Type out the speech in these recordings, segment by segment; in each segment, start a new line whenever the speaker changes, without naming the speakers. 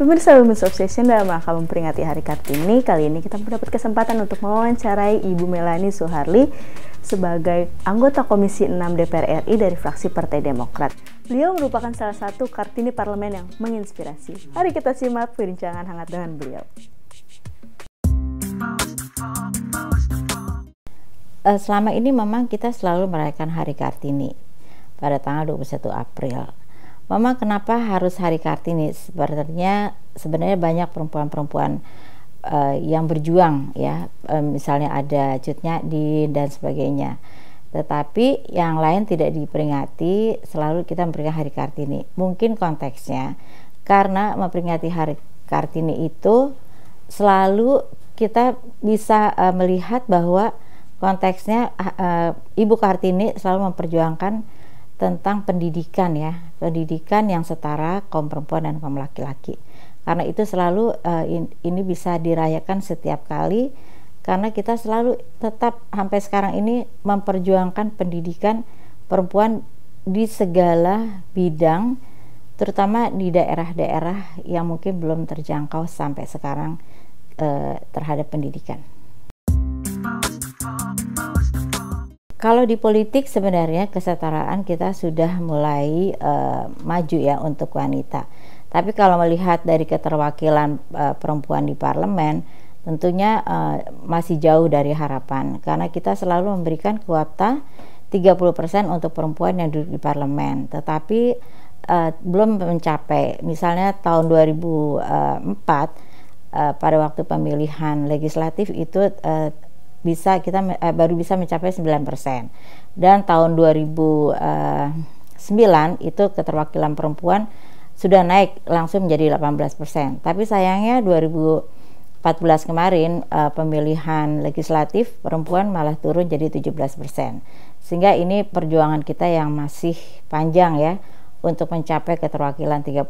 Pemirsa Women's Obsession dalam rangka memperingati Hari Kartini, kali ini kita mendapat kesempatan untuk mewawancarai Ibu Melani Suharli sebagai anggota Komisi 6 DPR RI dari fraksi Partai Demokrat. Beliau merupakan salah satu Kartini Parlemen yang menginspirasi. Mari kita simak perbincangan hangat dengan beliau. Eh, selama ini memang kita selalu merayakan Hari Kartini pada tanggal 21 April Mama kenapa harus hari Kartini? Sebenarnya sebenarnya banyak perempuan-perempuan uh, yang berjuang ya, um, misalnya ada cutnya di dan sebagainya. Tetapi yang lain tidak diperingati, selalu kita memperingati Hari Kartini. Mungkin konteksnya karena memperingati Hari Kartini itu selalu kita bisa uh, melihat bahwa konteksnya uh, Ibu Kartini selalu memperjuangkan tentang pendidikan ya pendidikan yang setara kaum perempuan dan kaum laki-laki karena itu selalu uh, in, ini bisa dirayakan setiap kali karena kita selalu tetap sampai sekarang ini memperjuangkan pendidikan perempuan di segala bidang terutama di daerah-daerah yang mungkin belum terjangkau sampai sekarang uh, terhadap pendidikan. Kalau di politik sebenarnya kesetaraan kita sudah mulai uh, maju ya untuk wanita. Tapi kalau melihat dari keterwakilan uh, perempuan di parlemen, tentunya uh, masih jauh dari harapan karena kita selalu memberikan kuota 30% untuk perempuan yang duduk di parlemen. Tetapi uh, belum mencapai. Misalnya tahun 2004 uh, pada waktu pemilihan legislatif itu uh, bisa kita uh, baru bisa mencapai 9%. Dan tahun 2009 eh, itu keterwakilan perempuan sudah naik langsung menjadi 18%. Tapi sayangnya 2014 kemarin uh, pemilihan legislatif perempuan malah turun jadi 17%. Sehingga ini perjuangan kita yang masih panjang ya untuk mencapai keterwakilan 30%.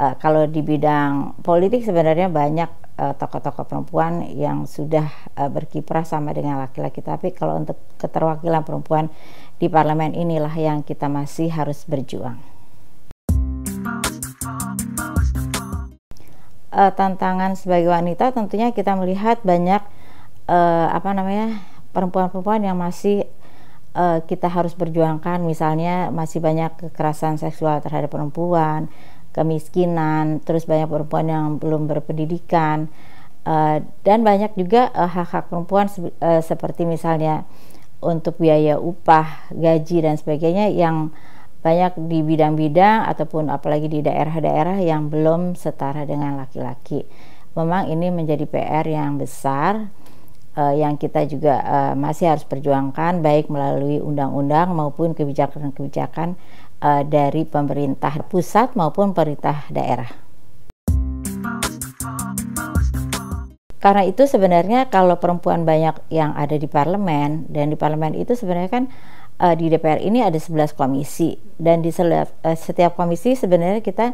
Uh, kalau di bidang politik sebenarnya banyak Eh, tokoh-tokoh perempuan yang sudah eh, berkiprah sama dengan laki-laki tapi kalau untuk keterwakilan perempuan di parlemen inilah yang kita masih harus berjuang eh, tantangan sebagai wanita tentunya kita melihat banyak apa namanya perempuan-perempuan yang masih kita harus berjuangkan misalnya masih banyak kekerasan seksual terhadap perempuan kemiskinan, terus banyak perempuan yang belum berpendidikan, uh, dan banyak juga eh, hak-hak uh, perempuan se perempuan uh, seperti misalnya untuk biaya upah, gaji dan sebagainya yang banyak di bidang-bidang ataupun apalagi di daerah-daerah yang belum setara dengan laki-laki. Memang ini menjadi PR yang besar uh, yang kita juga uh, masih harus perjuangkan baik melalui undang-undang maupun kebijakan-kebijakan uh, dari pemerintah pusat maupun pemerintah daerah. Karena itu sebenarnya kalau perempuan banyak yang ada di parlemen dan di parlemen itu sebenarnya kan uh, di DPR ini ada 11 komisi dan di setiap, uh, eh, setiap komisi sebenarnya kita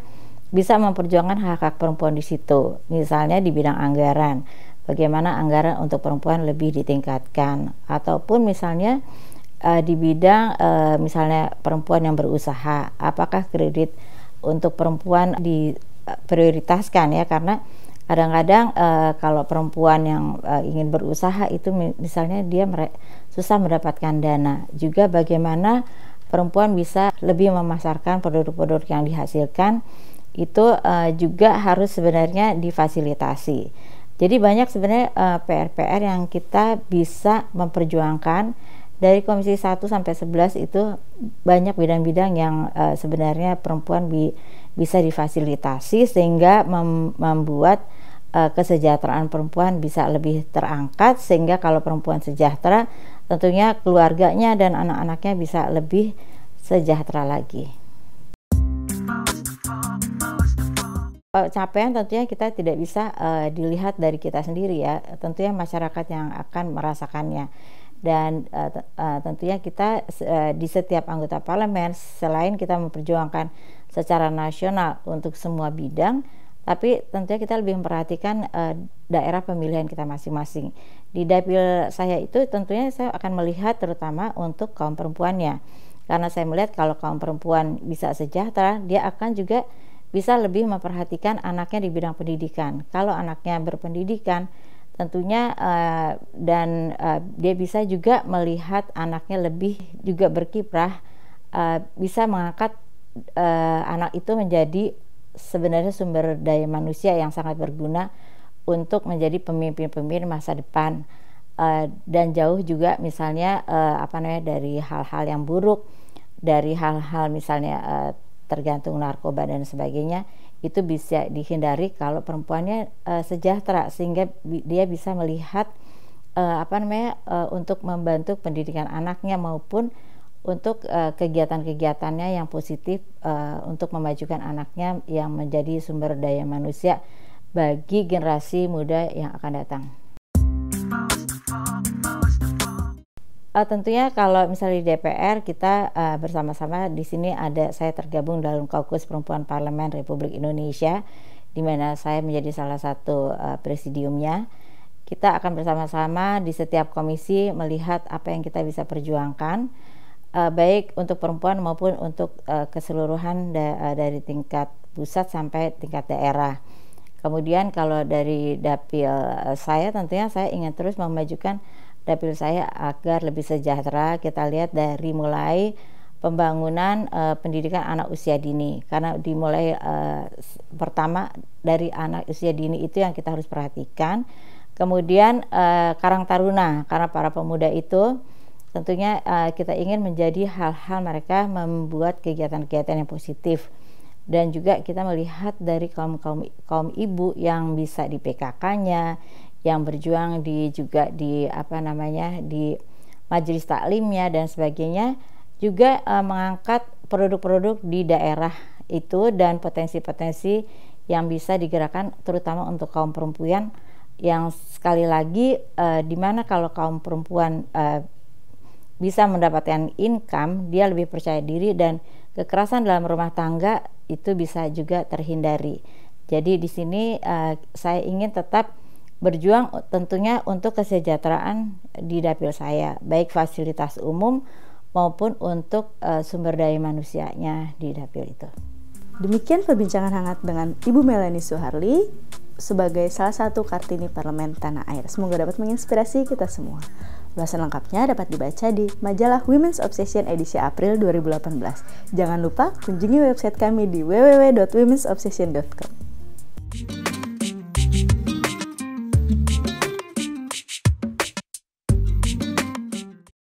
bisa memperjuangkan hak-hak perempuan di situ. Misalnya di bidang anggaran, bagaimana anggaran untuk perempuan lebih ditingkatkan ataupun misalnya uh, di bidang uh, misalnya perempuan yang berusaha, apakah kredit untuk perempuan diprioritaskan eh, ya karena kadang-kadang uh, kalau perempuan yang uh, ingin berusaha itu misalnya dia susah mendapatkan dana juga bagaimana perempuan bisa lebih memasarkan produk-produk yang dihasilkan itu uh, juga harus sebenarnya difasilitasi jadi banyak sebenarnya PR-PR uh, PR -PR yang kita bisa memperjuangkan dari komisi 1 sampai 11 itu banyak bidang-bidang yang uh, sebenarnya perempuan bi bisa difasilitasi sehingga mem membuat uh, kesejahteraan perempuan bisa lebih terangkat sehingga kalau perempuan sejahtera tentunya keluarganya dan anak-anaknya bisa lebih sejahtera lagi. Capaian tentunya kita tidak bisa uh, dilihat dari kita sendiri ya, tentunya masyarakat yang akan merasakannya dan uh, uh, tentunya kita uh, di setiap anggota parlemen selain kita memperjuangkan secara nasional untuk semua bidang tapi tentunya kita lebih memperhatikan uh, daerah pemilihan kita masing-masing. Di dapil saya itu tentunya saya akan melihat terutama untuk kaum perempuannya. Karena saya melihat kalau kaum perempuan bisa sejahtera, dia akan juga bisa lebih memperhatikan anaknya di bidang pendidikan. Kalau anaknya berpendidikan, tentunya uh, dan uh, dia bisa juga melihat anaknya lebih juga berkiprah uh, bisa mengangkat uh, anak itu menjadi sebenarnya sumber daya manusia yang sangat berguna untuk menjadi pemimpin-pemimpin masa depan uh, dan jauh juga misalnya uh, apa namanya dari hal-hal yang buruk dari hal-hal misalnya uh, tergantung narkoba dan sebagainya itu bisa dihindari kalau perempuannya uh, sejahtera sehingga dia bisa melihat uh, apa namanya uh, untuk membantu pendidikan anaknya maupun untuk uh, kegiatan-kegiatannya yang positif uh, untuk memajukan anaknya yang menjadi sumber daya manusia bagi generasi muda yang akan datang. Uh, tentunya kalau misalnya di DPR kita uh, bersama-sama di sini ada saya tergabung dalam Kaukus Perempuan Parlemen Republik Indonesia di mana saya menjadi salah satu uh, presidiumnya. Kita akan bersama-sama di setiap komisi melihat apa yang kita bisa perjuangkan uh, baik untuk perempuan maupun untuk uh, keseluruhan da dari tingkat pusat sampai tingkat daerah. Kemudian kalau dari dapil uh, saya tentunya saya ingin terus memajukan dapil saya agar lebih sejahtera kita lihat dari mulai pembangunan uh, pendidikan anak usia dini karena dimulai uh, pertama dari anak usia dini itu yang kita harus perhatikan kemudian uh, Karang Taruna karena para pemuda itu tentunya uh, kita ingin menjadi hal-hal mereka membuat kegiatan-kegiatan yang positif dan juga kita melihat dari kaum kaum kaum ibu yang bisa di PKK-nya yang berjuang di juga di apa namanya di majelis taklimnya dan sebagainya juga e, mengangkat produk-produk di daerah itu dan potensi-potensi yang bisa digerakkan terutama untuk kaum perempuan yang sekali lagi e, eh, dimana kalau kaum perempuan e, bisa mendapatkan income dia lebih percaya diri dan kekerasan dalam rumah tangga itu bisa juga terhindari jadi di sini uh, saya ingin tetap berjuang tentunya untuk kesejahteraan di dapil saya, baik fasilitas umum maupun untuk uh, sumber daya manusianya di dapil itu. Demikian perbincangan hangat dengan Ibu Melani Suharli sebagai salah satu Kartini Parlemen Tanah Air. Semoga dapat menginspirasi kita semua. Ulasan lengkapnya dapat dibaca di majalah Women's Obsession edisi April 2018. Jangan lupa kunjungi website kami di www.womensobsession.com.